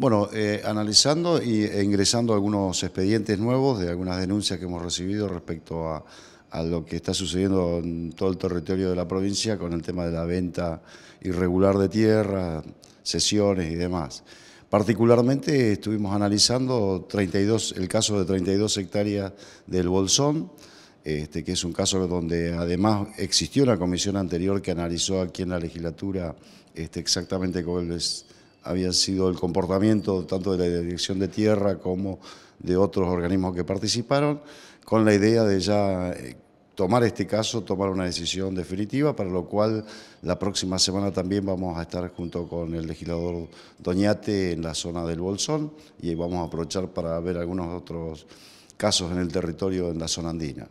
Bueno, eh, analizando y, e ingresando algunos expedientes nuevos de algunas denuncias que hemos recibido respecto a, lo que está sucediendo en todo el territorio de la provincia con el tema de la venta irregular de tierra, sesiones y demás. Particularmente estuvimos analizando el caso de 32 hectáreas del Bolsón, este, que es un caso donde además existió una comisión anterior que analizó aquí en la legislatura este, exactamente cómo es había sido el comportamiento tanto de la Dirección de Tierra como de otros organismos que participaron, con la idea de ya eh, tomar este caso, tomar una decisión definitiva, para lo cual la próxima semana también vamos a estar junto con el legislador Doñate en la zona del Bolsón y vamos a aprovechar para ver algunos otros casos en el territorio en la zona andina.